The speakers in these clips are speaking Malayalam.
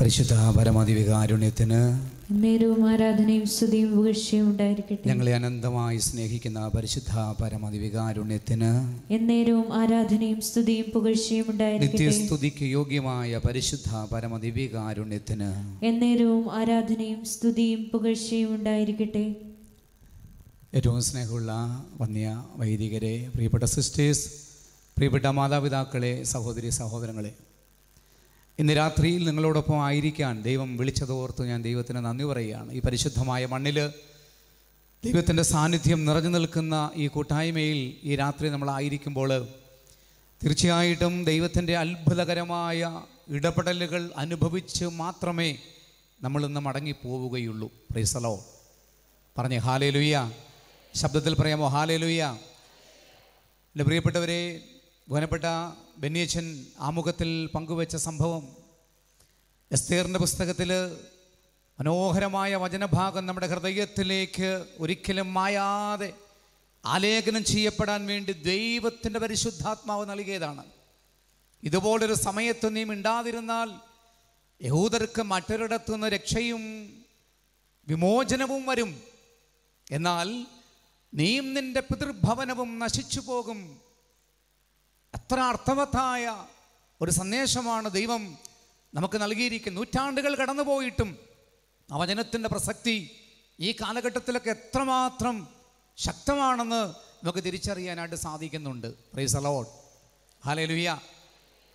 പരിശുദ്ധ പരമാധിവികാരുണ്യത്തിന് നേരവും ആരാധനയും സ്തുതിയും പുകഴ്ചയും ഉണ്ടായിരിക്കട്ടെ ഞങ്ങളെ അനന്തമായി സ്നേഹിക്കുന്ന പരിശുദ്ധ പരമദിവികാരുണ്യത്തിന് എന്നേരവും ആരാധനയും സ്തുതിയും പുകഴ്ചയും ഉണ്ടായിരിക്കട്ടെ നിത്യസ്തുതിക്ക് യോഗ്യമായ പരിശുദ്ധ പരമദിവികാരുണ്യത്തിന് എന്നേരവും ആരാധനയും സ്തുതിയും പുകഴ്ചയും ഉണ്ടായിരിക്കട്ടെ ഏറ്റവും സ്നേഹമുള്ള വന്യ വൈദികരെ പ്രിയപ്പെട്ട സിസ്റ്റേഴ്സ് പ്രിയപ്പെട്ട മാതാപിതാക്കളെ സഹോദരി സഹോദരങ്ങളെ ഇന്ന് രാത്രിയിൽ നിങ്ങളോടൊപ്പം ആയിരിക്കാൻ ദൈവം വിളിച്ചതോർത്ത് ഞാൻ ദൈവത്തിന് നന്ദി പറയുകയാണ് ഈ പരിശുദ്ധമായ മണ്ണിൽ ദൈവത്തിൻ്റെ സാന്നിധ്യം നിറഞ്ഞു നിൽക്കുന്ന ഈ കൂട്ടായ്മയിൽ ഈ രാത്രി നമ്മളായിരിക്കുമ്പോൾ തീർച്ചയായിട്ടും ദൈവത്തിൻ്റെ അത്ഭുതകരമായ ഇടപെടലുകൾ അനുഭവിച്ച് മാത്രമേ നമ്മളിന്ന് മടങ്ങിപ്പോവുകയുള്ളൂ പ്രീസലോ പറഞ്ഞു ഹാലേ ലുയ്യ ശബ്ദത്തിൽ പറയാമോ ഹാലേ ലുയ്യ എൻ്റെ പ്രിയപ്പെട്ടവരെ ബഹനപ്പെട്ട ബെന്നിയച്ചൻ ആമുഖത്തിൽ പങ്കുവച്ച സംഭവം എസ്തേറിൻ്റെ പുസ്തകത്തിൽ മനോഹരമായ വചനഭാഗം നമ്മുടെ ഹൃദയത്തിലേക്ക് ഒരിക്കലും മായാതെ ആലേഖനം ചെയ്യപ്പെടാൻ വേണ്ടി ദൈവത്തിൻ്റെ പരിശുദ്ധാത്മാവ് നൽകിയതാണ് ഇതുപോലൊരു സമയത്ത് നീ മിണ്ടാതിരുന്നാൽ യഹൂദർക്ക് മറ്റൊരിടത്തുനിന്ന് രക്ഷയും വിമോചനവും വരും എന്നാൽ നീയും നിന്റെ പിതൃഭവനവും നശിച്ചു പോകും അത്ര അർത്ഥവത്തായ ഒരു സന്ദേശമാണ് ദൈവം നമുക്ക് നൽകിയിരിക്കുന്നു നൂറ്റാണ്ടുകൾ കടന്നുപോയിട്ടും നവജനത്തിൻ്റെ പ്രസക്തി ഈ കാലഘട്ടത്തിലൊക്കെ എത്രമാത്രം ശക്തമാണെന്ന് നമുക്ക് തിരിച്ചറിയാനായിട്ട് സാധിക്കുന്നുണ്ട് പ്രൈസ് അലോഡ് ഹാലലുയ്യ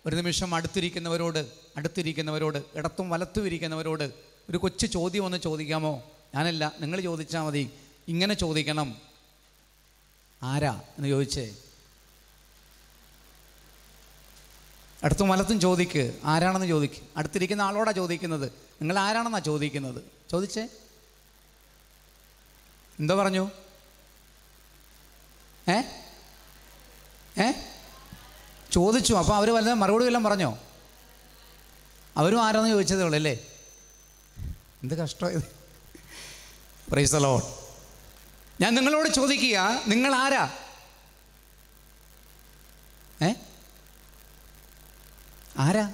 ഒരു നിമിഷം അടുത്തിരിക്കുന്നവരോട് അടുത്തിരിക്കുന്നവരോട് ഇടത്തും വലത്തും ഇരിക്കുന്നവരോട് ഒരു കൊച്ചു ചോദ്യം ഒന്ന് ചോദിക്കാമോ ഞാനല്ല നിങ്ങൾ ചോദിച്ചാൽ മതി ഇങ്ങനെ ചോദിക്കണം ആരാ എന്ന് ചോദിച്ചേ അടുത്ത വലത്തും ചോദിക്ക് ആരാണെന്ന് ചോദിക്ക് അടുത്തിരിക്കുന്ന ആളോടാ ചോദിക്കുന്നത് നിങ്ങൾ ആരാണെന്നാ ചോദിക്കുന്നത് ചോദിച്ചേ എന്തോ പറഞ്ഞു ഏ ഏ ചോദിച്ചു അപ്പോൾ അവർ വല്ല മറുപടി വല്ലതും പറഞ്ഞോ അവരും ആരാന്ന് ചോദിച്ചതേ ഉള്ളൂ അല്ലേ എന്ത് കഷ്ടമായത് പ്രൈസലോ ഞാൻ നിങ്ങളോട് ചോദിക്കുക നിങ്ങൾ ആരാ ആരാ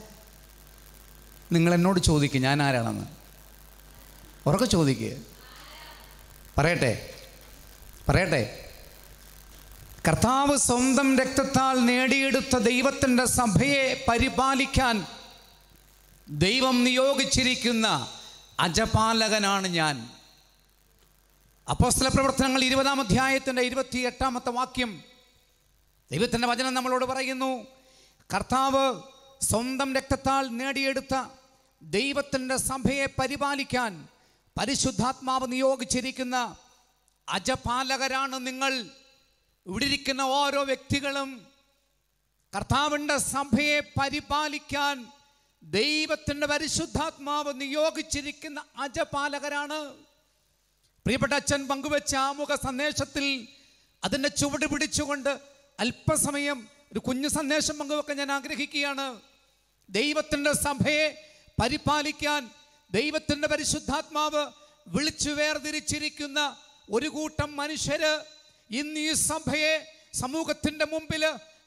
നിങ്ങൾ എന്നോട് ചോദിക്കും ഞാൻ ആരാണെന്ന് ഉറക്കെ ചോദിക്കുക പറയട്ടെ പറയട്ടെ കർത്താവ് സ്വന്തം രക്തത്താൽ നേടിയെടുത്ത ദൈവത്തിൻ്റെ സഭയെ പരിപാലിക്കാൻ ദൈവം നിയോഗിച്ചിരിക്കുന്ന അജപാലകനാണ് ഞാൻ അപ്പോസ്തല പ്രവർത്തനങ്ങൾ ഇരുപതാം അധ്യായത്തിൻ്റെ ഇരുപത്തി എട്ടാമത്തെ വാക്യം ദൈവത്തിൻ്റെ വചനം നമ്മളോട് പറയുന്നു കർത്താവ് സ്വന്തം രക്തത്താൽ നേടിയെടുത്ത ദൈവത്തിൻ്റെ സഭയെ പരിപാലിക്കാൻ പരിശുദ്ധാത്മാവ് നിയോഗിച്ചിരിക്കുന്ന അജപാലകരാണ് നിങ്ങൾ ഇവിടെ ഇരിക്കുന്ന ഓരോ വ്യക്തികളും കർത്താവിൻ്റെ സഭയെ പരിപാലിക്കാൻ ദൈവത്തിൻ്റെ പരിശുദ്ധാത്മാവ് നിയോഗിച്ചിരിക്കുന്ന അജപാലകരാണ് പ്രിയപ്പെട്ട അച്ഛൻ പങ്കുവെച്ച ആമുഖ സന്ദേശത്തിൽ അതിൻ്റെ ചുവട് പിടിച്ചുകൊണ്ട് അല്പസമയം ഒരു കുഞ്ഞു സന്ദേശം പങ്കുവെക്കാൻ ഞാൻ ആഗ്രഹിക്കുകയാണ് ദൈവത്തിൻ്റെ സഭയെ പരിപാലിക്കാൻ ദൈവത്തിൻ്റെ പരിശുദ്ധാത്മാവ് വിളിച്ചു വേർതിരിച്ചിരിക്കുന്ന ഒരു കൂട്ടം മനുഷ്യര് ഇന്ന് ഈ സഭയെ സമൂഹത്തിൻ്റെ മുമ്പിൽ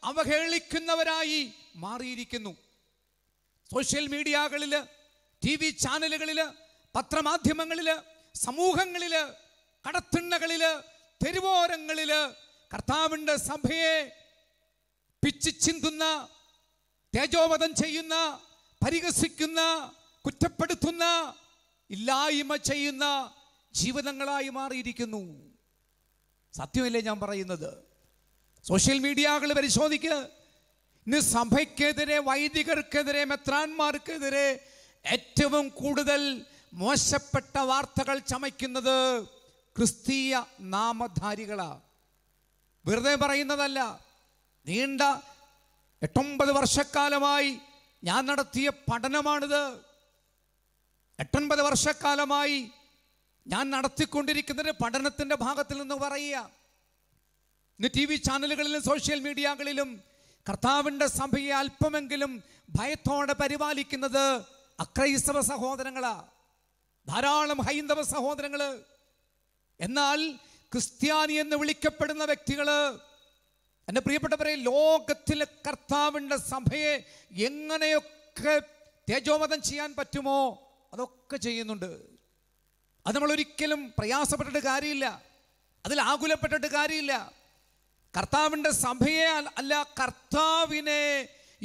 അവഹേളിക്കുന്നവരായി മാറിയിരിക്കുന്നു സോഷ്യൽ മീഡിയകളിൽ ടി വി ചാനലുകളിൽ പത്രമാധ്യമങ്ങളിൽ സമൂഹങ്ങളിൽ കടത്തിണ്ണകളിൽ തെരുവോരങ്ങളിൽ കർത്താവിൻ്റെ സഭയെ പിച്ചിച്ചിന്തുന്ന തേജോവധം ചെയ്യുന്ന പരിഹസിക്കുന്ന കുറ്റപ്പെടുത്തുന്ന ഇല്ലായ്മ ചെയ്യുന്ന ജീവിതങ്ങളായി മാറിയിരിക്കുന്നു സത്യമല്ലേ ഞാൻ പറയുന്നത് സോഷ്യൽ മീഡിയകൾ പരിശോധിക്ക് ഇന്ന് സഭയ്ക്കെതിരെ വൈദികർക്കെതിരെ മെത്രാന്മാർക്കെതിരെ ഏറ്റവും കൂടുതൽ മോശപ്പെട്ട വാർത്തകൾ ചമയ്ക്കുന്നത് ക്രിസ്തീയ നാമധാരികളാ വെറുതെ പറയുന്നതല്ല നീണ്ട എട്ടൊമ്പത് വർഷക്കാലമായി ഞാൻ നടത്തിയ പഠനമാണിത് എട്ടൊൻപത് വർഷക്കാലമായി ഞാൻ നടത്തിക്കൊണ്ടിരിക്കുന്ന പഠനത്തിൻ്റെ ഭാഗത്തിൽ നിന്ന് പറയുക ഇന്ന് ടി വി ചാനലുകളിലും സോഷ്യൽ മീഡിയകളിലും കർത്താവിൻ്റെ സഭയെ അല്പമെങ്കിലും ഭയത്തോടെ പരിപാലിക്കുന്നത് അക്രൈസ്തവ സഹോദരങ്ങളാ ധാരാളം ഹൈന്ദവ സഹോദരങ്ങൾ എന്നാൽ ക്രിസ്ത്യാനി എന്ന് വിളിക്കപ്പെടുന്ന വ്യക്തികള് എൻ്റെ പ്രിയപ്പെട്ടവരെ ലോകത്തിലെ കർത്താവിൻ്റെ സഭയെ എങ്ങനെയൊക്കെ തേജോമതം ചെയ്യാൻ പറ്റുമോ അതൊക്കെ ചെയ്യുന്നുണ്ട് അത് നമ്മൾ ഒരിക്കലും പ്രയാസപ്പെട്ടിട്ട് കാര്യമില്ല അതിൽ ആകുലപ്പെട്ടിട്ട് കാര്യമില്ല കർത്താവിൻ്റെ സഭയെ അല്ല കർത്താവിനെ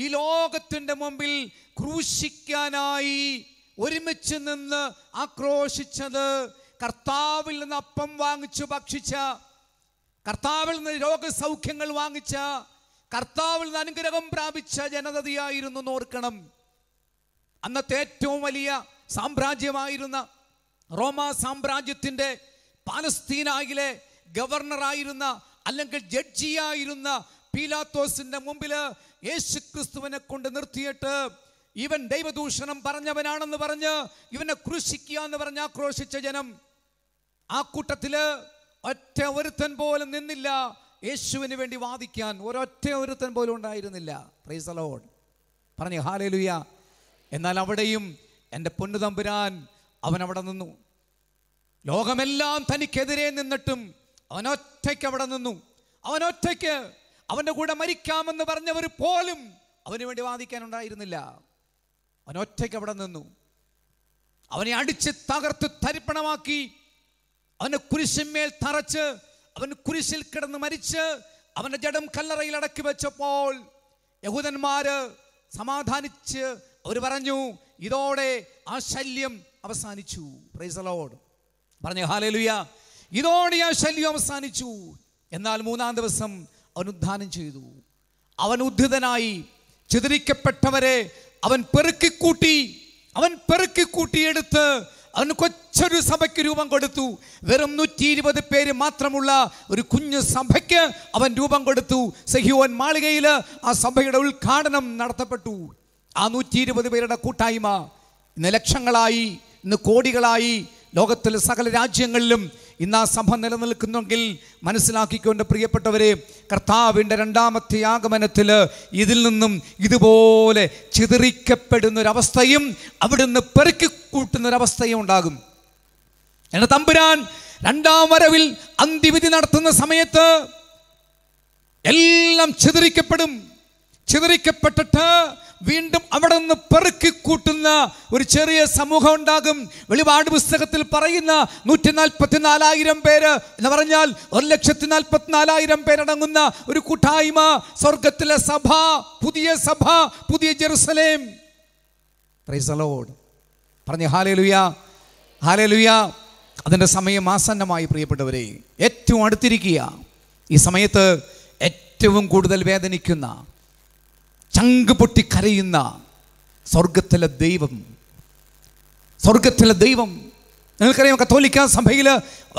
ഈ ലോകത്തിൻ്റെ മുമ്പിൽ ക്രൂശിക്കാനായി ഒരുമിച്ച് നിന്ന് ആക്രോശിച്ചത് കർത്താവിൽ നിന്ന് അപ്പം വാങ്ങിച്ചു ഭക്ഷിച്ച കർത്താവിൽ നിന്ന് രോഗസൗഖ്യങ്ങൾ വാങ്ങിച്ച കർത്താവിൽ നിന്ന് അനുഗ്രഹം പ്രാപിച്ച ജനതയായിരുന്നു ഓർക്കണം അന്നത്തെ ഏറ്റവും വലിയ സാമ്രാജ്യമായിരുന്ന റോമാ സാമ്രാജ്യത്തിൻ്റെ പാലസ്തീനായിലെ ഗവർണറായിരുന്ന അല്ലെങ്കിൽ ജഡ്ജിയായിരുന്ന പീലാത്തോസിന്റെ മുമ്പിൽ യേശു ക്രിസ്തുവിനെ കൊണ്ട് നിർത്തിയിട്ട് ഇവൻ ദൈവദൂഷണം പറഞ്ഞവനാണെന്ന് പറഞ്ഞ് ഇവനെ ക്രൂശിക്കുക എന്ന് പറഞ്ഞ് ആക്രോശിച്ച ജനം ആ കൂട്ടത്തില് ഒറ്റ ഒരുത്തൻ പോലും നിന്നില്ല യേശുവിന് വേണ്ടി വാദിക്കാൻ ഒരൊറ്റ ഒരുത്തൻ പോലും ഉണ്ടായിരുന്നില്ല പ്രൈസ് അലോൺ പറഞ്ഞു ഹാലേലുയ എന്നാൽ അവിടെയും എൻ്റെ പൊന്നുതമ്പുരാൻ അവൻ അവിടെ നിന്നു ലോകമെല്ലാം തനിക്കെതിരെ നിന്നിട്ടും അവനൊറ്റയ്ക്ക് അവിടെ നിന്നു അവനൊറ്റയ്ക്ക് അവൻ്റെ കൂടെ മരിക്കാമെന്ന് പറഞ്ഞവർ പോലും അവന് വേണ്ടി വാദിക്കാനുണ്ടായിരുന്നില്ല അവനൊറ്റയ്ക്ക് അവിടെ നിന്നു അവനെ അടിച്ച് തകർത്ത് തരിപ്പണമാക്കി അവനെ കുരിശിന്മേൽ തറച്ച് അവൻ കുരിശിൽ കിടന്ന് മരിച്ച് അവന്റെ ജഡം കല്ലറയിൽ അടക്കി വെച്ചപ്പോൾ യഹൂദന്മാര് സമാധാനിച്ച് അവർ പറഞ്ഞു ഇതോടെ ആ ശല്യം അവസാനിച്ചു പ്രൈസലോട് പറഞ്ഞു ഹാലലുയ ഇതോടെ ആ ശല്യം അവസാനിച്ചു എന്നാൽ മൂന്നാം ദിവസം അവൻ ഉദ്ധാനം ചെയ്തു അവൻ ഉദ്ധിതനായി ചിതറിക്കപ്പെട്ടവരെ അവൻ പെറുക്കിക്കൂട്ടി അവൻ പെറുക്കിക്കൂട്ടിയെടുത്ത് അവന് കൊച്ചൊരു സഭയ്ക്ക് രൂപം കൊടുത്തു വെറും നൂറ്റി ഇരുപത് പേര് മാത്രമുള്ള ഒരു കുഞ്ഞു സഭയ്ക്ക് അവൻ രൂപം കൊടുത്തു സഹിയോൻ മാളികയിൽ ആ സഭയുടെ ഉദ്ഘാടനം നടത്തപ്പെട്ടു ആ നൂറ്റി ഇരുപത് പേരുടെ കൂട്ടായ്മ ഇന്ന് ലക്ഷങ്ങളായി ഇന്ന് കോടികളായി ലോകത്തിലെ സകല രാജ്യങ്ങളിലും ഇന്ന് ആ സഭ നിലനിൽക്കുന്നെങ്കിൽ മനസ്സിലാക്കിക്കൊണ്ട് പ്രിയപ്പെട്ടവരെ കർത്താവിൻ്റെ രണ്ടാമത്തെ ആഗമനത്തിൽ ഇതിൽ നിന്നും ഇതുപോലെ ചിതറിക്കപ്പെടുന്നൊരവസ്ഥയും അവിടുന്ന് പെറുക്കിക്കൂട്ടുന്നൊരവസ്ഥയും ഉണ്ടാകും എന്നെ തമ്പുരാൻ രണ്ടാം വരവിൽ അന്തിവിധി നടത്തുന്ന സമയത്ത് എല്ലാം ചിതറിക്കപ്പെടും ചിതറിക്കപ്പെട്ടിട്ട് വീണ്ടും അവിടെ നിന്ന് പെറുക്കിക്കൂട്ടുന്ന ഒരു ചെറിയ സമൂഹം ഉണ്ടാകും വെളിപാട് പുസ്തകത്തിൽ പറയുന്ന നൂറ്റി നാലായിരം പേര് എന്ന് പറഞ്ഞാൽ ഒരു ലക്ഷത്തി നാലായിരം പേരടങ്ങുന്ന ഒരു കൂട്ടായ്മ സ്വർഗത്തിലെ സഭ പുതിയ സഭ പുതിയ ജെറുസലേം പ്രൈസലോട് പറഞ്ഞ ഹാലേ ഹാലേലുയ അതിൻ്റെ സമയം ആസന്നമായി പ്രിയപ്പെട്ടവരെ ഏറ്റവും അടുത്തിരിക്കുക ഈ സമയത്ത് ഏറ്റവും കൂടുതൽ വേദനിക്കുന്ന ചങ്ക് പൊട്ടി കരയുന്ന സ്വർഗത്തിലെ ദൈവം സ്വർഗത്തിലെ ദൈവം നിങ്ങൾക്കറിയാം കത്തോലിക്ക സഭയിൽ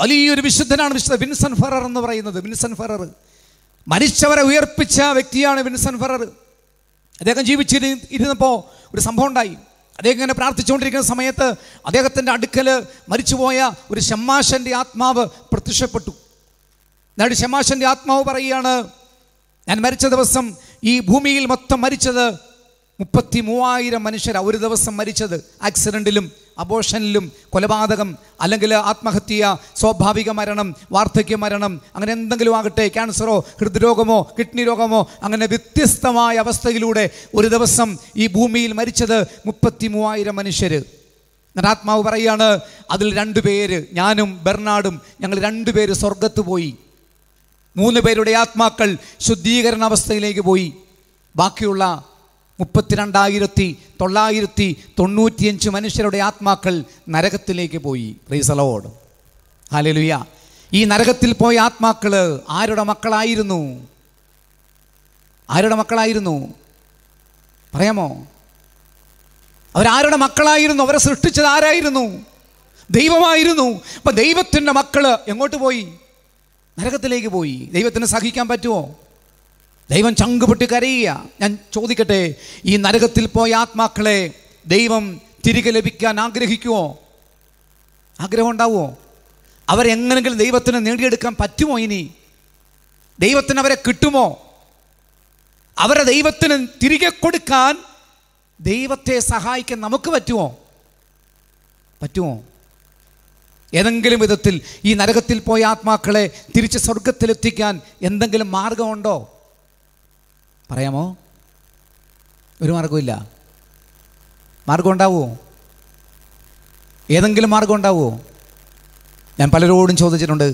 വലിയൊരു വിശുദ്ധനാണ് വിശുദ്ധ വിൻസൻ ഫെറർ എന്ന് പറയുന്നത് വിൻസൻ ഫെറർ മരിച്ചവരെ ഉയർപ്പിച്ച വ്യക്തിയാണ് വിൻസൻ ഫെറർ അദ്ദേഹം ജീവിച്ചിരി ഇരുന്നപ്പോൾ ഒരു സംഭവം ഉണ്ടായി അദ്ദേഹം ഇങ്ങനെ പ്രാർത്ഥിച്ചുകൊണ്ടിരിക്കുന്ന സമയത്ത് അദ്ദേഹത്തിൻ്റെ അടുക്കൽ മരിച്ചുപോയ ഒരു ഷമ്മാശൻ്റെ ആത്മാവ് പ്രത്യക്ഷപ്പെട്ടു എന്നിട്ട് ഷമ്മാശൻ്റെ ആത്മാവ് പറയുകയാണ് ഞാൻ മരിച്ച ദിവസം ഈ ഭൂമിയിൽ മൊത്തം മരിച്ചത് മുപ്പത്തി മൂവായിരം മനുഷ്യരാണ് ഒരു ദിവസം മരിച്ചത് ആക്സിഡൻറ്റിലും അബോഷനിലും കൊലപാതകം അല്ലെങ്കിൽ ആത്മഹത്യ സ്വാഭാവിക മരണം വാർദ്ധക്യ മരണം അങ്ങനെ എന്തെങ്കിലും ആകട്ടെ ക്യാൻസറോ ഹൃദ്രോഗമോ കിഡ്നി രോഗമോ അങ്ങനെ വ്യത്യസ്തമായ അവസ്ഥയിലൂടെ ഒരു ദിവസം ഈ ഭൂമിയിൽ മരിച്ചത് മുപ്പത്തി മൂവായിരം മനുഷ്യർ എന്നിട്ട് ആത്മാവ് അതിൽ രണ്ടു പേര് ഞാനും ബെർണാടും ഞങ്ങൾ രണ്ടുപേര് സ്വർഗത്ത് പോയി മൂന്ന് പേരുടെ ആത്മാക്കൾ ശുദ്ധീകരണ അവസ്ഥയിലേക്ക് പോയി ബാക്കിയുള്ള മുപ്പത്തിരണ്ടായിരത്തി തൊള്ളായിരത്തി തൊണ്ണൂറ്റിയഞ്ച് മനുഷ്യരുടെ ആത്മാക്കൾ നരകത്തിലേക്ക് പോയി റീസലോഡ് ഹാലലുയ ഈ നരകത്തിൽ പോയ ആത്മാക്കൾ ആരുടെ മക്കളായിരുന്നു ആരുടെ മക്കളായിരുന്നു പറയാമോ അവരാരുടെ മക്കളായിരുന്നു അവരെ സൃഷ്ടിച്ചത് ആരായിരുന്നു ദൈവമായിരുന്നു അപ്പം ദൈവത്തിൻ്റെ മക്കൾ എങ്ങോട്ട് പോയി നരകത്തിലേക്ക് പോയി ദൈവത്തിന് സഹിക്കാൻ പറ്റുമോ ദൈവം ചങ്കുപൊട്ടി കരയുക ഞാൻ ചോദിക്കട്ടെ ഈ നരകത്തിൽ പോയ ആത്മാക്കളെ ദൈവം തിരികെ ലഭിക്കാൻ ആഗ്രഹിക്കുമോ ആഗ്രഹം ഉണ്ടാവുമോ അവരെങ്ങനെങ്കിലും ദൈവത്തിന് നേടിയെടുക്കാൻ പറ്റുമോ ഇനി ദൈവത്തിന് അവരെ കിട്ടുമോ അവരെ ദൈവത്തിന് തിരികെ കൊടുക്കാൻ ദൈവത്തെ സഹായിക്കാൻ നമുക്ക് പറ്റുമോ പറ്റുമോ ഏതെങ്കിലും വിധത്തിൽ ഈ നരകത്തിൽ പോയ ആത്മാക്കളെ തിരിച്ച് സ്വർഗത്തിലെത്തിക്കാൻ എന്തെങ്കിലും മാർഗമുണ്ടോ പറയാമോ ഒരു മാർഗമില്ല മാർഗം ഉണ്ടാവുമോ ഏതെങ്കിലും മാർഗം ഉണ്ടാവുമോ ഞാൻ പലരോടും ചോദിച്ചിട്ടുണ്ട്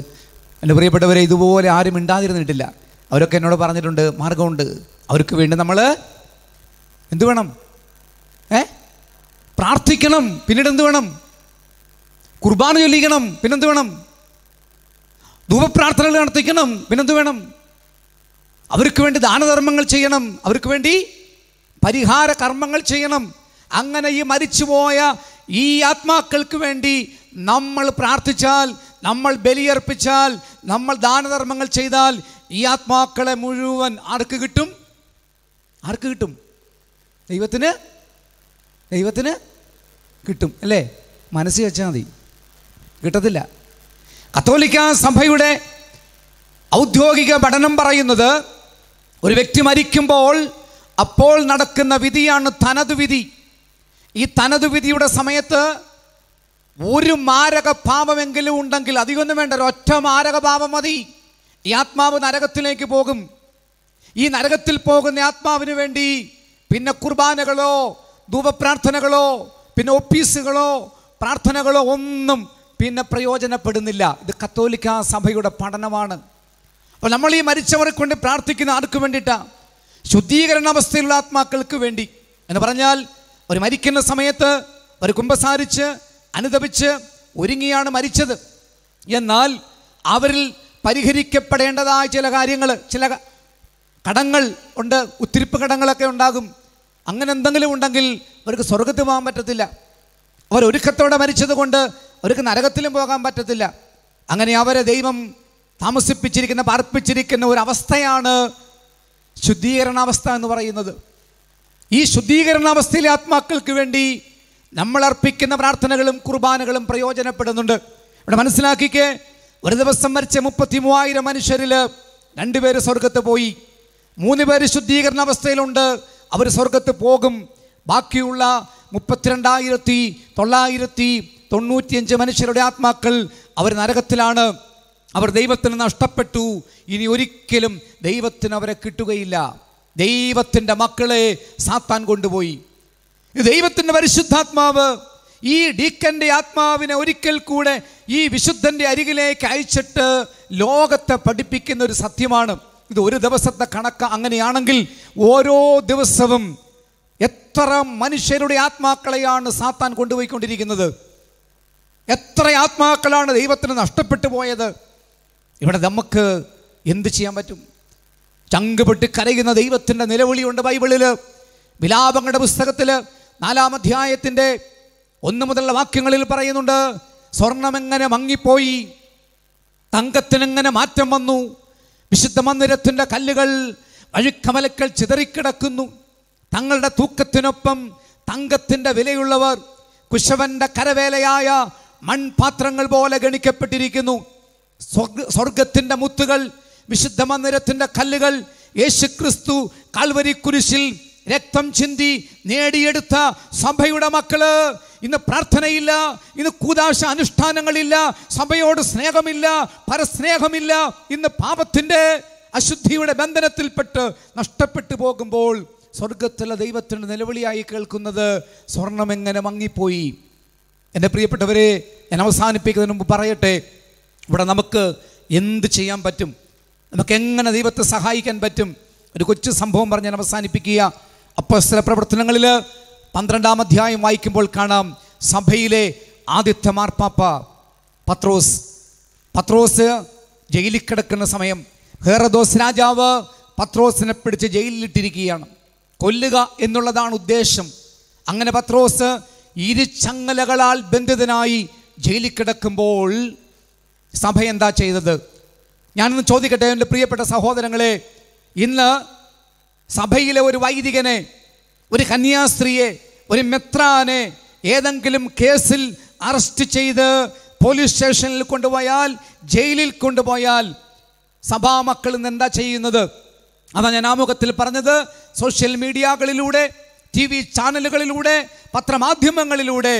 എൻ്റെ പ്രിയപ്പെട്ടവരെ ഇതുപോലെ ആരും ഇണ്ടാതിരുന്നിട്ടില്ല അവരൊക്കെ എന്നോട് പറഞ്ഞിട്ടുണ്ട് മാർഗമുണ്ട് അവർക്ക് വേണ്ടി നമ്മൾ എന്തു വേണം ഏ പ്രാർത്ഥിക്കണം പിന്നീട് എന്ത് വേണം കുർബാന ചൊല്ലിക്കണം പിന്നെന്ത് വേണം ധൂപപ്രാർത്ഥനകൾ നടത്തിക്കണം പിന്നെന്ത് വേണം അവർക്ക് വേണ്ടി ദാനധർമ്മങ്ങൾ ചെയ്യണം അവർക്ക് വേണ്ടി പരിഹാര കർമ്മങ്ങൾ ചെയ്യണം അങ്ങനെ ഈ മരിച്ചുപോയ ഈ ആത്മാക്കൾക്ക് വേണ്ടി നമ്മൾ പ്രാർത്ഥിച്ചാൽ നമ്മൾ ബലിയർപ്പിച്ചാൽ നമ്മൾ ദാനധർമ്മങ്ങൾ ചെയ്താൽ ഈ ആത്മാക്കളെ മുഴുവൻ ആർക്ക് കിട്ടും ആർക്ക് കിട്ടും ദൈവത്തിന് ദൈവത്തിന് കിട്ടും അല്ലേ മനസ്സ് വെച്ചാൽ മതി കിട്ടത്തില്ല കത്തോലിക്ക സഭയുടെ ഔദ്യോഗിക പഠനം പറയുന്നത് ഒരു വ്യക്തി മരിക്കുമ്പോൾ അപ്പോൾ നടക്കുന്ന വിധിയാണ് തനതു വിധി ഈ തനതു വിധിയുടെ സമയത്ത് ഒരു മാരക പാപമെങ്കിലും ഉണ്ടെങ്കിൽ അധികമൊന്നും വേണ്ട ഒരു ഒറ്റ മാരക പാപം മതി ഈ ആത്മാവ് നരകത്തിലേക്ക് പോകും ഈ നരകത്തിൽ പോകുന്ന ആത്മാവിന് വേണ്ടി പിന്നെ കുർബാനകളോ ധൂപപ്രാർത്ഥനകളോ പിന്നെ ഒപ്പീസുകളോ പ്രാർത്ഥനകളോ ഒന്നും പിന്നെ പ്രയോജനപ്പെടുന്നില്ല ഇത് കത്തോലിക്ക സഭയുടെ പഠനമാണ് അപ്പോൾ നമ്മൾ ഈ മരിച്ചവരെ കൊണ്ട് പ്രാർത്ഥിക്കുന്ന ആർക്ക് വേണ്ടിയിട്ടാണ് ശുദ്ധീകരണ അവസ്ഥയിലുള്ള ആത്മാക്കൾക്ക് വേണ്ടി എന്ന് പറഞ്ഞാൽ ഒരു മരിക്കുന്ന സമയത്ത് ഒരു കുമ്പസാരിച്ച് അനുദപിച്ച് ഒരുങ്ങിയാണ് മരിച്ചത് എന്നാൽ അവരിൽ പരിഹരിക്കപ്പെടേണ്ടതായ ചില കാര്യങ്ങൾ ചില കടങ്ങൾ ഉണ്ട് ഉത്തിരിപ്പ് കടങ്ങളൊക്കെ ഉണ്ടാകും അങ്ങനെ എന്തെങ്കിലും ഉണ്ടെങ്കിൽ അവർക്ക് സ്വർഗത്ത് പോകാൻ പറ്റത്തില്ല അവർ ഒരുക്കത്തോടെ മരിച്ചതുകൊണ്ട് അവർക്ക് നരകത്തിലും പോകാൻ പറ്റത്തില്ല അങ്ങനെ അവരെ ദൈവം താമസിപ്പിച്ചിരിക്കുന്ന പാർപ്പിച്ചിരിക്കുന്ന ഒരു അവസ്ഥയാണ് ശുദ്ധീകരണാവസ്ഥ എന്ന് പറയുന്നത് ഈ ശുദ്ധീകരണാവസ്ഥയിലെ ആത്മാക്കൾക്ക് വേണ്ടി നമ്മൾ അർപ്പിക്കുന്ന പ്രാർത്ഥനകളും കുർബാനകളും പ്രയോജനപ്പെടുന്നുണ്ട് ഇവിടെ മനസ്സിലാക്കിക്കേ ഒരു ദിവസം മരിച്ച മുപ്പത്തി മൂവായിരം മനുഷ്യരിൽ രണ്ടുപേര് സ്വർഗത്ത് പോയി മൂന്ന് പേര് ശുദ്ധീകരണ അവസ്ഥയിലുണ്ട് അവർ സ്വർഗത്ത് പോകും ബാക്കിയുള്ള മുപ്പത്തിരണ്ടായിരത്തി തൊള്ളായിരത്തി തൊണ്ണൂറ്റിയഞ്ച് മനുഷ്യരുടെ ആത്മാക്കൾ അവർ നരകത്തിലാണ് അവർ ദൈവത്തിന് നഷ്ടപ്പെട്ടു ഇനി ഒരിക്കലും ദൈവത്തിന് അവരെ കിട്ടുകയില്ല ദൈവത്തിൻ്റെ മക്കളെ സാത്താൻ കൊണ്ടുപോയി ദൈവത്തിൻ്റെ പരിശുദ്ധാത്മാവ് ഈ ഡീക്കൻ്റെ ആത്മാവിനെ ഒരിക്കൽ കൂടെ ഈ വിശുദ്ധൻ്റെ അരികിലേക്ക് അയച്ചിട്ട് ലോകത്തെ പഠിപ്പിക്കുന്ന ഒരു സത്യമാണ് ഇത് ഒരു ദിവസത്തെ കണക്ക് അങ്ങനെയാണെങ്കിൽ ഓരോ ദിവസവും എത്ര മനുഷ്യരുടെ ആത്മാക്കളെയാണ് സാത്താൻ കൊണ്ടുപോയിക്കൊണ്ടിരിക്കുന്നത് എത്ര ആത്മാക്കളാണ് ദൈവത്തിന് നഷ്ടപ്പെട്ടു പോയത് ഇവിടെ നമുക്ക് എന്ത് ചെയ്യാൻ പറ്റും ചങ്കുപെട്ട് കരയുന്ന ദൈവത്തിൻ്റെ നിലവിളിയുണ്ട് ബൈബിളിൽ വിലാപങ്ങളുടെ പുസ്തകത്തിൽ നാലാം അധ്യായത്തിൻ്റെ ഒന്ന് മുതലുള്ള വാക്യങ്ങളിൽ പറയുന്നുണ്ട് സ്വർണമെങ്ങനെ മങ്ങിപ്പോയി തങ്കത്തിനെങ്ങനെ മാറ്റം വന്നു വിശുദ്ധ മന്ദിരത്തിൻ്റെ കല്ലുകൾ വഴിക്കമലക്കൾ ചിതറിക്കിടക്കുന്നു തങ്ങളുടെ തൂക്കത്തിനൊപ്പം തങ്കത്തിൻ്റെ വിലയുള്ളവർ കുശവന്റെ കരവേലയായ മൺപാത്രങ്ങൾ പോലെ ഗണിക്കപ്പെട്ടിരിക്കുന്നു സ്വർഗത്തിൻ്റെ മുത്തുകൾ വിശുദ്ധ മന്ദിരത്തിൻ്റെ കല്ലുകൾ യേശുക്രിസ്തു കാൽവരി കുരിശിൽ രക്തം ചിന്തി നേടിയെടുത്ത സഭയുടെ മക്കള് ഇന്ന് പ്രാർത്ഥനയില്ല ഇന്ന് കൂതാശ അനുഷ്ഠാനങ്ങളില്ല സഭയോട് സ്നേഹമില്ല പരസ്നേഹമില്ല ഇന്ന് പാപത്തിൻ്റെ അശുദ്ധിയുടെ ബന്ധനത്തിൽപ്പെട്ട് നഷ്ടപ്പെട്ടു പോകുമ്പോൾ സ്വർഗത്തിലെ ദൈവത്തിൻ്റെ നിലവിളിയായി കേൾക്കുന്നത് സ്വർണം എങ്ങനെ മങ്ങിപ്പോയി എൻ്റെ പ്രിയപ്പെട്ടവരെ ഞാൻ അവസാനിപ്പിക്കുന്നതിന് മുമ്പ് പറയട്ടെ ഇവിടെ നമുക്ക് എന്ത് ചെയ്യാൻ പറ്റും നമുക്ക് എങ്ങനെ ദൈവത്തെ സഹായിക്കാൻ പറ്റും ഒരു കൊച്ചു സംഭവം പറഞ്ഞ് ഞാൻ അവസാനിപ്പിക്കുക അപ്പോൾ ചില പ്രവർത്തനങ്ങളിൽ പന്ത്രണ്ടാം അധ്യായം വായിക്കുമ്പോൾ കാണാം സഭയിലെ ആദിത്യ മാർപ്പാപ്പ പത്രോസ് പത്രോസ് ജയിലിൽ കിടക്കുന്ന സമയം ഹേറദോസ് രാജാവ് പത്രോസിനെ പിടിച്ച് ജയിലിലിട്ടിരിക്കുകയാണ് കൊല്ലുക എന്നുള്ളതാണ് ഉദ്ദേശം അങ്ങനെ പത്രോസ് ഇരുചങ്ങലകളാൽ ബന്ധിതനായി ജയിലിൽ കിടക്കുമ്പോൾ സഭ എന്താ ചെയ്തത് ഞാനൊന്ന് ചോദിക്കട്ടെ എൻ്റെ പ്രിയപ്പെട്ട സഹോദരങ്ങളെ ഇന്ന് സഭയിലെ ഒരു വൈദികനെ ഒരു കന്യാസ്ത്രീയെ ഒരു മെത്രാനെ ഏതെങ്കിലും കേസിൽ അറസ്റ്റ് ചെയ്ത് പോലീസ് സ്റ്റേഷനിൽ കൊണ്ടുപോയാൽ ജയിലിൽ കൊണ്ടുപോയാൽ സഭാമക്കൾ ഇന്ന് എന്താ ചെയ്യുന്നത് അതാ ഞാൻ ആമുഖത്തിൽ പറഞ്ഞത് സോഷ്യൽ മീഡിയകളിലൂടെ ടി വി ചാനലുകളിലൂടെ പത്രമാധ്യമങ്ങളിലൂടെ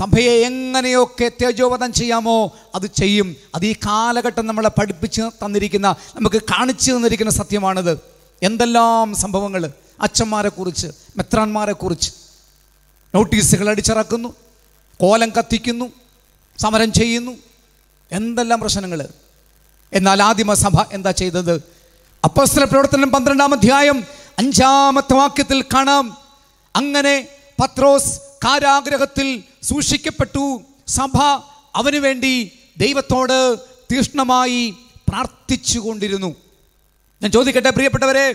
സഭയെ എങ്ങനെയൊക്കെ തേജോവധം ചെയ്യാമോ അത് ചെയ്യും അത് ഈ കാലഘട്ടം നമ്മളെ പഠിപ്പിച്ച് തന്നിരിക്കുന്ന നമുക്ക് കാണിച്ചു തന്നിരിക്കുന്ന സത്യമാണിത് എന്തെല്ലാം സംഭവങ്ങൾ അച്ഛന്മാരെക്കുറിച്ച് മെത്രാന്മാരെക്കുറിച്ച് നോട്ടീസുകൾ അടിച്ചിറക്കുന്നു കോലം കത്തിക്കുന്നു സമരം ചെയ്യുന്നു എന്തെല്ലാം പ്രശ്നങ്ങൾ എന്നാൽ ആദിമസഭ എന്താ ചെയ്തത് അപ്പോസ്തല പ്രവർത്തനം പന്ത്രണ്ടാം അധ്യായം അഞ്ചാമത്തെ വാക്യത്തിൽ കാണാം അങ്ങനെ പത്രോസ് കാരാഗ്രഹത്തിൽ സൂക്ഷിക്കപ്പെട്ടു സഭ അവനു വേണ്ടി ദൈവത്തോട് തീഷ്ണമായി പ്രാർത്ഥിച്ചു കൊണ്ടിരുന്നു ഞാൻ ചോദിക്കട്ടെ പ്രിയപ്പെട്ടവരെ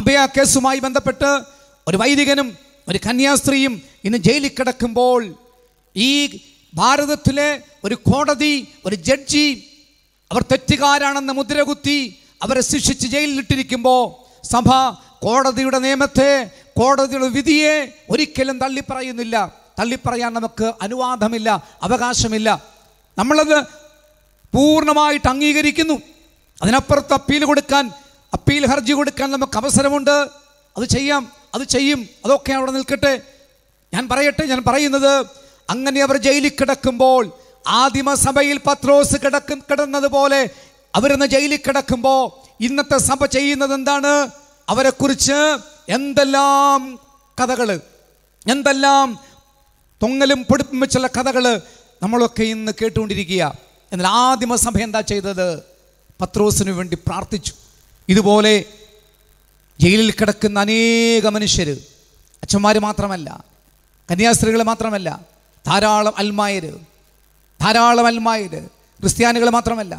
അഭയ കേസുമായി ബന്ധപ്പെട്ട് ഒരു വൈദികനും ഒരു കന്യാസ്ത്രീയും ഇന്ന് ജയിലിൽ കിടക്കുമ്പോൾ ഈ ഭാരതത്തിലെ ഒരു കോടതി ഒരു ജഡ്ജി അവർ തെറ്റുകാരാണെന്ന് മുദ്രകുത്തി അവരെ ശിക്ഷിച്ച് ജയിലിലിട്ടിരിക്കുമ്പോൾ സഭ കോടതിയുടെ നിയമത്തെ കോടതിയുടെ വിധിയെ ഒരിക്കലും തള്ളിപ്പറയുന്നില്ല തള്ളിപ്പറയാൻ നമുക്ക് അനുവാദമില്ല അവകാശമില്ല നമ്മളത് പൂർണ്ണമായിട്ട് അംഗീകരിക്കുന്നു അതിനപ്പുറത്ത് അപ്പീൽ കൊടുക്കാൻ അപ്പീൽ ഹർജി കൊടുക്കാൻ നമുക്ക് അവസരമുണ്ട് അത് ചെയ്യാം അത് ചെയ്യും അതൊക്കെ അവിടെ നിൽക്കട്ടെ ഞാൻ പറയട്ടെ ഞാൻ പറയുന്നത് അങ്ങനെ അവർ ജയിലിൽ കിടക്കുമ്പോൾ ആദിമസഭയിൽ പത്രോസ് കിടക്കും കിടന്നതുപോലെ അവരെന്ന് ജയിലിൽ കിടക്കുമ്പോൾ ഇന്നത്തെ സഭ ചെയ്യുന്നത് എന്താണ് അവരെക്കുറിച്ച് എന്തെല്ലാം കഥകൾ എന്തെല്ലാം തൊങ്ങലും പൊടിപ്പും വെച്ചുള്ള കഥകൾ നമ്മളൊക്കെ ഇന്ന് കേട്ടുകൊണ്ടിരിക്കുക എന്നാൽ ആദിമ സഭ എന്താ ചെയ്തത് പത്രോസിന് വേണ്ടി പ്രാർത്ഥിച്ചു ഇതുപോലെ ജയിലിൽ കിടക്കുന്ന അനേക മനുഷ്യർ അച്ഛന്മാർ മാത്രമല്ല കന്യാസ്ത്രീകൾ മാത്രമല്ല ധാരാളം അൽമായർ ധാരാളം അൽമായർ ക്രിസ്ത്യാനികൾ മാത്രമല്ല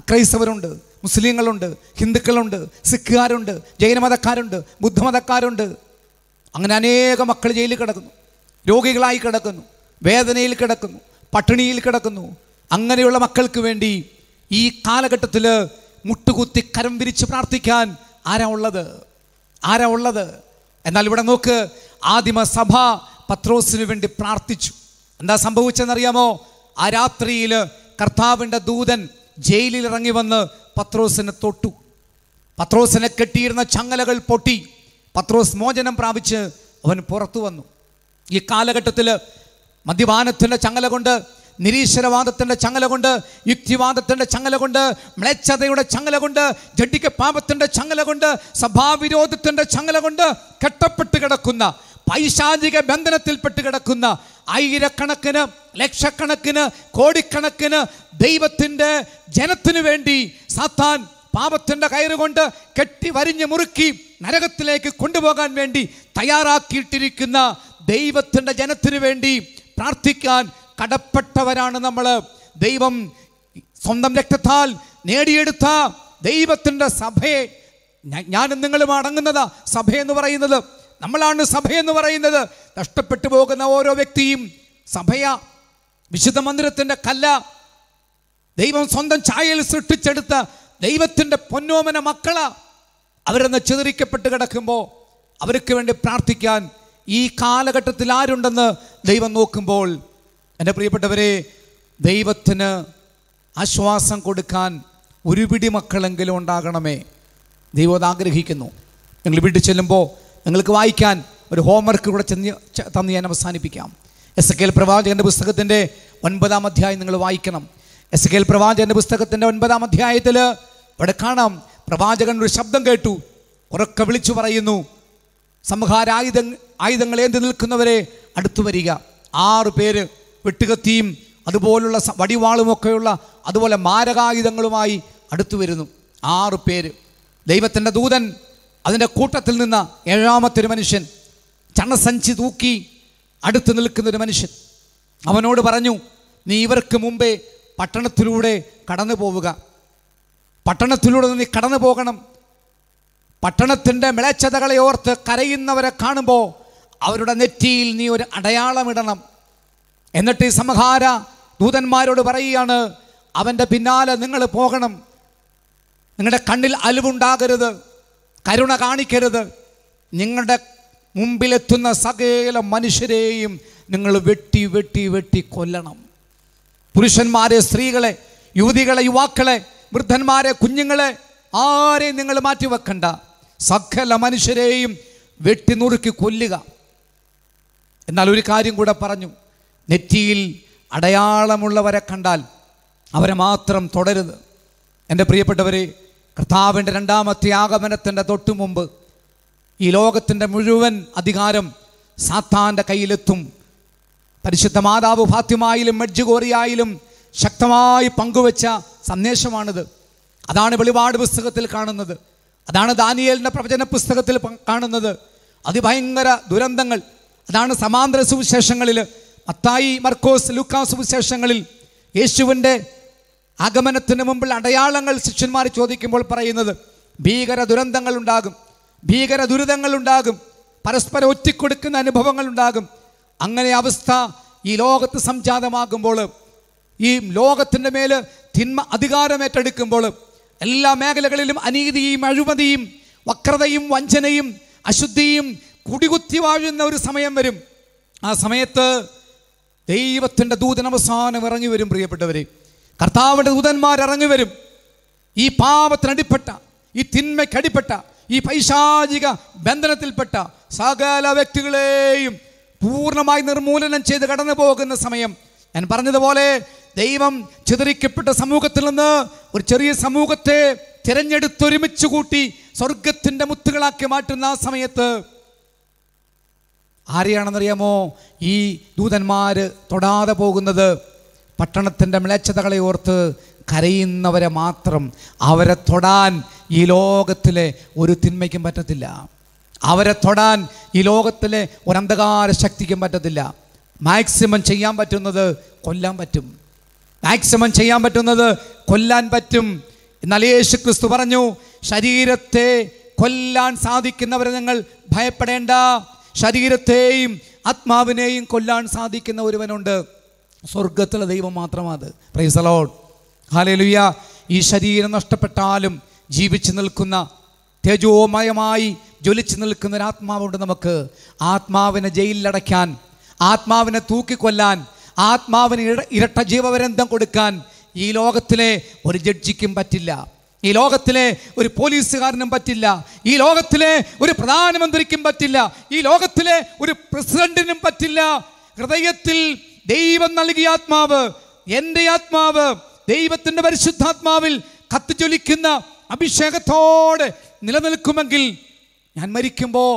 അക്രൈസ്തവരുണ്ട് മുസ്ലിങ്ങളുണ്ട് ഹിന്ദുക്കളുണ്ട് സിഖുകാരുണ്ട് ജൈനമതക്കാരുണ്ട് ബുദ്ധമതക്കാരുണ്ട് അങ്ങനെ അനേക മക്കൾ ജയിലിൽ കിടക്കുന്നു രോഗികളായി കിടക്കുന്നു വേദനയിൽ കിടക്കുന്നു പട്ടിണിയിൽ കിടക്കുന്നു അങ്ങനെയുള്ള മക്കൾക്ക് വേണ്ടി ഈ കാലഘട്ടത്തിൽ മുട്ടുകുത്തി കരം വിരിച്ച് പ്രാർത്ഥിക്കാൻ ആരാ ഉള്ളത് ആരാ ഉള്ളത് എന്നാൽ ഇവിടെ നോക്ക് ആദിമ സഭ പത്രോസിന് വേണ്ടി പ്രാർത്ഥിച്ചു എന്താ സംഭവിച്ചെന്നറിയാമോ ആ രാത്രിയിൽ കർത്താവിൻ്റെ ദൂതൻ ജയിലിൽ ഇറങ്ങി വന്ന് പത്രോസിനെ തൊട്ടു പത്രോസിനെ കെട്ടിയിരുന്ന ചങ്ങലകൾ പൊട്ടി പത്രോസ് മോചനം പ്രാപിച്ച് അവൻ പുറത്തു വന്നു ഈ കാലഘട്ടത്തിൽ മദ്യപാനത്തിൻ്റെ ചങ്ങല കൊണ്ട് നിരീശ്വരവാദത്തിൻ്റെ ചങ്ങല കൊണ്ട് യുക്തിവാദത്തിൻ്റെ ചങ്ങല കൊണ്ട് മ്ലേച്ഛതയുടെ ചങ്ങല കൊണ്ട് ജഡിക പാപത്തിൻ്റെ ചങ്ങല കൊണ്ട് സഭാവിരോധത്തിൻ്റെ ചങ്ങല കൊണ്ട് കെട്ടപ്പെട്ട് കിടക്കുന്ന പൈശാചിക ബന്ധനത്തിൽപ്പെട്ട് കിടക്കുന്ന ആയിരക്കണക്കിന് ലക്ഷക്കണക്കിന് കോടിക്കണക്കിന് ദൈവത്തിൻ്റെ ജനത്തിനു വേണ്ടി സാത്താൻ പാപത്തിൻ്റെ കയറുകൊണ്ട് കെട്ടി വരിഞ്ഞ് മുറുക്കി നരകത്തിലേക്ക് കൊണ്ടുപോകാൻ വേണ്ടി തയ്യാറാക്കിയിട്ടിരിക്കുന്ന ദൈവത്തിൻ്റെ ജനത്തിനു വേണ്ടി പ്രാർത്ഥിക്കാൻ കടപ്പെട്ടവരാണ് നമ്മൾ ദൈവം സ്വന്തം രക്തത്താൽ നേടിയെടുത്ത ദൈവത്തിൻ്റെ സഭയെ ഞാനും നിങ്ങളും അടങ്ങുന്നതാ സഭയെന്ന് പറയുന്നത് നമ്മളാണ് സഭയെന്ന് പറയുന്നത് നഷ്ടപ്പെട്ടു പോകുന്ന ഓരോ വ്യക്തിയും സഭയ വിശുദ്ധ മന്ദിരത്തിൻ്റെ കല്ല ദൈവം സ്വന്തം ചായയിൽ സൃഷ്ടിച്ചെടുത്ത ദൈവത്തിൻ്റെ പൊന്നോമന മക്കള അവരെന്ന് ചിതറിക്കപ്പെട്ട് കിടക്കുമ്പോൾ അവർക്ക് വേണ്ടി പ്രാർത്ഥിക്കാൻ ഈ കാലഘട്ടത്തിൽ ആരുണ്ടെന്ന് ദൈവം നോക്കുമ്പോൾ എൻ്റെ പ്രിയപ്പെട്ടവരെ ദൈവത്തിന് ആശ്വാസം കൊടുക്കാൻ ഒരു പിടി മക്കളെങ്കിലും ഉണ്ടാകണമേ ദൈവം അത് ആഗ്രഹിക്കുന്നു നിങ്ങൾ വീട്ടിൽ ചെല്ലുമ്പോൾ നിങ്ങൾക്ക് വായിക്കാൻ ഒരു ഹോംവർക്ക് കൂടെ ചെന്ന് തന്ന് ഞാൻ അവസാനിപ്പിക്കാം എസ് കെ എൽ പ്രവാചകൻ്റെ പുസ്തകത്തിൻ്റെ ഒൻപതാം അധ്യായം നിങ്ങൾ വായിക്കണം എസ് കെ എൽ പ്രവാചകൻ്റെ പുസ്തകത്തിൻ്റെ ഒൻപതാം അധ്യായത്തിൽ ഇവിടെ കാണാം പ്രവാചകൻ ഒരു ശബ്ദം കേട്ടു ഉറക്കെ വിളിച്ചു പറയുന്നു സംഹാരായുധ ആയുധങ്ങൾ ഏന്തി നിൽക്കുന്നവരെ അടുത്തു വരിക ആറ് പേര് വെട്ടുകത്തിയും അതുപോലുള്ള വടിവാളുമൊക്കെയുള്ള അതുപോലെ മാരകായുധങ്ങളുമായി അടുത്തു വരുന്നു ആറ് പേര് ദൈവത്തിൻ്റെ ദൂതൻ അതിൻ്റെ കൂട്ടത്തിൽ നിന്ന് ഏഴാമത്തൊരു മനുഷ്യൻ ചണസഞ്ചി തൂക്കി അടുത്ത് നിൽക്കുന്നൊരു മനുഷ്യൻ അവനോട് പറഞ്ഞു നീ ഇവർക്ക് മുമ്പേ പട്ടണത്തിലൂടെ കടന്നു പോവുക പട്ടണത്തിലൂടെ നീ കടന്നു പോകണം പട്ടണത്തിൻ്റെ മിളച്ചതകളെ ഓർത്ത് കരയുന്നവരെ കാണുമ്പോൾ അവരുടെ നെറ്റിയിൽ നീ ഒരു അടയാളമിടണം എന്നിട്ട് ഈ സമഹാര ദൂതന്മാരോട് പറയുകയാണ് അവൻ്റെ പിന്നാലെ നിങ്ങൾ പോകണം നിങ്ങളുടെ കണ്ണിൽ അലിവുണ്ടാകരുത് കരുണ കാണിക്കരുത് നിങ്ങളുടെ മുമ്പിലെത്തുന്ന സകല മനുഷ്യരെയും നിങ്ങൾ വെട്ടി വെട്ടി വെട്ടി കൊല്ലണം പുരുഷന്മാരെ സ്ത്രീകളെ യുവതികളെ യുവാക്കളെ വൃദ്ധന്മാരെ കുഞ്ഞുങ്ങളെ ആരെയും നിങ്ങൾ മാറ്റി വെക്കണ്ട സകല മനുഷ്യരെയും വെട്ടി നുറുക്കി കൊല്ലുക എന്നാൽ ഒരു കാര്യം കൂടെ പറഞ്ഞു നെറ്റിയിൽ അടയാളമുള്ളവരെ കണ്ടാൽ അവരെ മാത്രം തുടരുത് എൻ്റെ പ്രിയപ്പെട്ടവരെ കർത്താവിൻ്റെ രണ്ടാമത്തെ ആഗമനത്തിൻ്റെ തൊട്ടു മുമ്പ് ഈ ലോകത്തിൻ്റെ മുഴുവൻ അധികാരം സാത്താൻ്റെ കയ്യിലെത്തും പരിശുദ്ധ മാതാവ് ഫാത്തിമായിലും മെഡ്ജുകോറിയായാലും ശക്തമായി പങ്കുവച്ച സന്ദേശമാണിത് അതാണ് വെളിപാട് പുസ്തകത്തിൽ കാണുന്നത് അതാണ് ദാനിയേലിൻ്റെ പ്രവചന പുസ്തകത്തിൽ കാണുന്നത് അതിഭയങ്കര ദുരന്തങ്ങൾ അതാണ് സമാന്തര സുവിശേഷങ്ങളിൽ മത്തായി മർക്കോസ് ലൂക്കാ സുവിശേഷങ്ങളിൽ യേശുവിൻ്റെ ആഗമനത്തിന് മുമ്പിൽ അടയാളങ്ങൾ ശിഷ്യന്മാർ ചോദിക്കുമ്പോൾ പറയുന്നത് ഭീകര ദുരന്തങ്ങൾ ഉണ്ടാകും ഭീകര ദുരിതങ്ങൾ ഉണ്ടാകും പരസ്പരം ഒറ്റിക്കൊടുക്കുന്ന അനുഭവങ്ങൾ ഉണ്ടാകും അങ്ങനെ അവസ്ഥ ഈ ലോകത്ത് സംജാതമാകുമ്പോൾ ഈ ലോകത്തിൻ്റെ മേൽ തിന്മ അധികാരമേറ്റെടുക്കുമ്പോൾ എല്ലാ മേഖലകളിലും അനീതിയും അഴിമതിയും വക്രതയും വഞ്ചനയും അശുദ്ധിയും കുടികുത്തി വാഴുന്ന ഒരു സമയം വരും ആ സമയത്ത് ദൈവത്തിൻ്റെ ദൂതനവസാനം ഇറങ്ങി വരും പ്രിയപ്പെട്ടവരെയും കർത്താവിൻ്റെ ദൂതന്മാർ ഇറങ്ങി വരും ഈ പാപത്തിനടിപ്പെട്ട ഈ തിന്മയ്ക്കടിപ്പെട്ട ഈ പൈശാചിക ബന്ധനത്തിൽപ്പെട്ട സകല വ്യക്തികളെയും പൂർണ്ണമായി നിർമൂലനം ചെയ്ത് കടന്നു പോകുന്ന സമയം ഞാൻ പറഞ്ഞതുപോലെ ദൈവം ചിതറിക്കപ്പെട്ട സമൂഹത്തിൽ നിന്ന് ഒരു ചെറിയ സമൂഹത്തെ തിരഞ്ഞെടുത്തൊരുമിച്ച് കൂട്ടി സ്വർഗത്തിൻ്റെ മുത്തുകളാക്കി മാറ്റുന്ന ആ സമയത്ത് ആരെയാണെന്നറിയാമോ ഈ ദൂതന്മാർ തൊടാതെ പോകുന്നത് പട്ടണത്തിൻ്റെ മ്ലേച്ഛതകളെ ഓർത്ത് കരയുന്നവരെ മാത്രം അവരെ തൊടാൻ ഈ ലോകത്തിലെ ഒരു തിന്മയ്ക്കും പറ്റത്തില്ല അവരെ തൊടാൻ ഈ ലോകത്തിലെ ഒരു അന്ധകാര ശക്തിക്കും പറ്റത്തില്ല മാക്സിമം ചെയ്യാൻ പറ്റുന്നത് കൊല്ലാൻ പറ്റും മാക്സിമം ചെയ്യാൻ പറ്റുന്നത് കൊല്ലാൻ പറ്റും എന്നാൽ യേശു ക്രിസ്തു പറഞ്ഞു ശരീരത്തെ കൊല്ലാൻ സാധിക്കുന്നവരെ ഞങ്ങൾ ഭയപ്പെടേണ്ട ശരീരത്തെയും ആത്മാവിനെയും കൊല്ലാൻ സാധിക്കുന്ന ഒരുവനുണ്ട് സ്വർഗത്തിലെ ദൈവം മാത്രമാണ് അലോട്ട് ഹാലലുയ ഈ ശരീരം നഷ്ടപ്പെട്ടാലും ജീവിച്ചു നിൽക്കുന്ന തേജോമയമായി ജ്വലിച്ചു നിൽക്കുന്ന ഒരു ആത്മാവുണ്ട് നമുക്ക് ആത്മാവിനെ ജയിലിലടയ്ക്കാൻ ആത്മാവിനെ തൂക്കിക്കൊല്ലാൻ ആത്മാവിന് ഇരട്ട ജീവപര്യന്തം കൊടുക്കാൻ ഈ ലോകത്തിലെ ഒരു ജഡ്ജിക്കും പറ്റില്ല ഈ ലോകത്തിലെ ഒരു പോലീസുകാരനും പറ്റില്ല ഈ ലോകത്തിലെ ഒരു പ്രധാനമന്ത്രിക്കും പറ്റില്ല ഈ ലോകത്തിലെ ഒരു പ്രസിഡന്റിനും പറ്റില്ല ഹൃദയത്തിൽ ദൈവം നൽകിയ ആത്മാവ് എൻ്റെ ആത്മാവ് ദൈവത്തിൻ്റെ പരിശുദ്ധാത്മാവിൽ കത്തിജ്വലിക്കുന്ന അഭിഷേകത്തോടെ നിലനിൽക്കുമെങ്കിൽ ഞാൻ മരിക്കുമ്പോൾ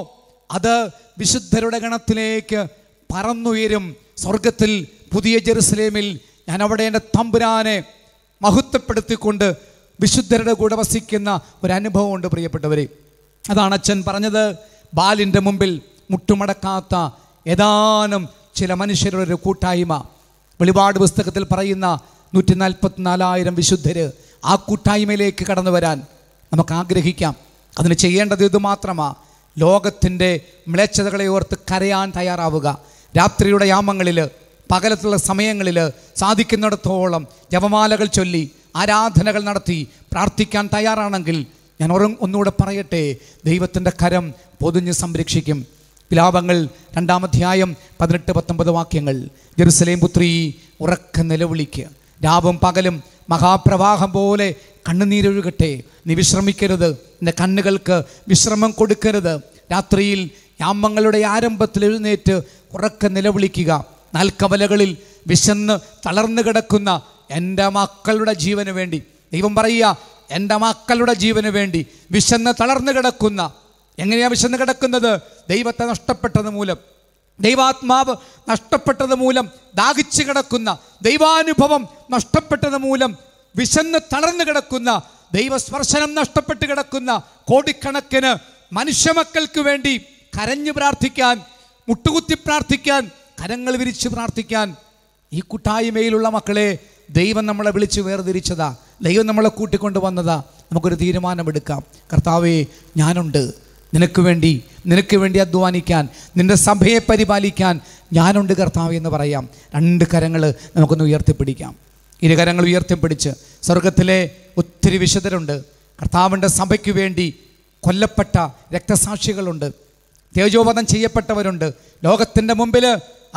അത് വിശുദ്ധരുടെ ഗണത്തിലേക്ക് പറന്നുയരും സ്വർഗത്തിൽ പുതിയ ജെറുസലേമിൽ ഞാൻ അവിടെ എൻ്റെ തമ്പുരാനെ മഹത്വപ്പെടുത്തിക്കൊണ്ട് വിശുദ്ധരുടെ കൂടെ വസിക്കുന്ന ഒരു അനുഭവം ഉണ്ട് പ്രിയപ്പെട്ടവരെ അതാണ് അച്ഛൻ പറഞ്ഞത് ബാലിൻ്റെ മുമ്പിൽ മുട്ടുമടക്കാത്ത ഏതാനും ചില മനുഷ്യരുടെ ഒരു കൂട്ടായ്മ വെളിപാട് പുസ്തകത്തിൽ പറയുന്ന നൂറ്റി നാലായിരം വിശുദ്ധർ ആ കൂട്ടായ്മയിലേക്ക് കടന്നു വരാൻ നമുക്ക് ആഗ്രഹിക്കാം അതിന് ചെയ്യേണ്ടത് മാത്രമാ ലോകത്തിൻ്റെ മ്ലേച്ഛതകളെ ഓർത്ത് കരയാൻ തയ്യാറാവുക രാത്രിയുടെ യാമങ്ങളിൽ പകലത്തുള്ള സമയങ്ങളിൽ സാധിക്കുന്നിടത്തോളം ജപമാലകൾ ചൊല്ലി ആരാധനകൾ നടത്തി പ്രാർത്ഥിക്കാൻ തയ്യാറാണെങ്കിൽ ഞാൻ ഒന്നുകൂടെ പറയട്ടെ ദൈവത്തിൻ്റെ കരം പൊതിഞ്ഞ് സംരക്ഷിക്കും വിലാപങ്ങൾ രണ്ടാമധ്യായം പതിനെട്ട് പത്തൊമ്പത് വാക്യങ്ങൾ ജെറുസലേം പുത്രി ഉറക്ക നിലവിളിക്കുക രാവും പകലും മഹാപ്രവാഹം പോലെ കണ്ണുനീരൊഴുകട്ടെ നീ വിശ്രമിക്കരുത് നിന്റെ കണ്ണുകൾക്ക് വിശ്രമം കൊടുക്കരുത് രാത്രിയിൽ യാമങ്ങളുടെ ആരംഭത്തിൽ എഴുന്നേറ്റ് ഉറക്ക നിലവിളിക്കുക നാൽക്കവലകളിൽ വിശന്ന് തളർന്നു കിടക്കുന്ന എൻ്റെ മക്കളുടെ ജീവന് വേണ്ടി ദൈവം പറയുക എൻ്റെ മക്കളുടെ ജീവന് വേണ്ടി വിശന്ന് തളർന്നു കിടക്കുന്ന എങ്ങനെയാണ് വിശന്ന് കിടക്കുന്നത് ദൈവത്തെ നഷ്ടപ്പെട്ടത് മൂലം ദൈവാത്മാവ് നഷ്ടപ്പെട്ടത് മൂലം ദാഹിച്ചു കിടക്കുന്ന ദൈവാനുഭവം നഷ്ടപ്പെട്ടത് മൂലം വിശന്ന് തളർന്നു കിടക്കുന്ന ദൈവസ്പർശനം നഷ്ടപ്പെട്ട് കിടക്കുന്ന കോടിക്കണക്കിന് മനുഷ്യമക്കൾക്ക് വേണ്ടി കരഞ്ഞു പ്രാർത്ഥിക്കാൻ മുട്ടുകുത്തി പ്രാർത്ഥിക്കാൻ കരങ്ങൾ വിരിച്ച് പ്രാർത്ഥിക്കാൻ ഈ കൂട്ടായ്മയിലുള്ള മക്കളെ ദൈവം നമ്മളെ വിളിച്ച് വേർതിരിച്ചതാ ദൈവം നമ്മളെ കൂട്ടിക്കൊണ്ടു വന്നതാ നമുക്കൊരു തീരുമാനമെടുക്കാം കർത്താവേ ഞാനുണ്ട് നിനക്ക് വേണ്ടി നിനക്ക് വേണ്ടി അധ്വാനിക്കാൻ നിൻ്റെ സഭയെ പരിപാലിക്കാൻ ഞാനുണ്ട് കർത്താവ് എന്ന് പറയാം രണ്ട് കരങ്ങൾ നമുക്കൊന്ന് ഉയർത്തിപ്പിടിക്കാം ഇരു കരങ്ങൾ ഉയർത്തിപ്പിടിച്ച് സ്വർഗത്തിലെ ഒത്തിരി വിശുദ്ധരുണ്ട് കർത്താവിൻ്റെ സഭയ്ക്ക് വേണ്ടി കൊല്ലപ്പെട്ട രക്തസാക്ഷികളുണ്ട് തേജോവധം ചെയ്യപ്പെട്ടവരുണ്ട് ലോകത്തിൻ്റെ മുമ്പിൽ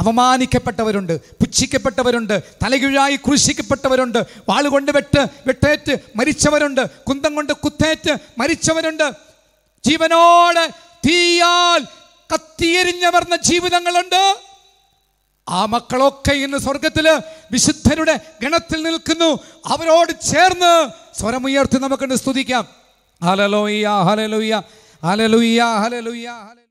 അപമാനിക്കപ്പെട്ടവരുണ്ട് പുച്ഛിക്കപ്പെട്ടവരുണ്ട് തലകിഴായി ക്രൂശിക്കപ്പെട്ടവരുണ്ട് വാളുകൊണ്ട് വെട്ട് വെട്ടേറ്റ് മരിച്ചവരുണ്ട് കുന്തം കൊണ്ട് കുത്തേറ്റ് മരിച്ചവരുണ്ട് ജീവനോട് തീയാൽ കത്തിയെരിഞ്ഞവർന്ന ജീവിതങ്ങളുണ്ട് ആ മക്കളൊക്കെ ഇന്ന് സ്വർഗത്തില് വിശുദ്ധരുടെ ഗണത്തിൽ നിൽക്കുന്നു അവരോട് ചേർന്ന് സ്വരമുയർത്തി നമുക്ക് സ്തുതിക്കാം ഹലലോയ്യ ഹലലോയ്യ ഹലലുയ്യ ഹലലുയ്യ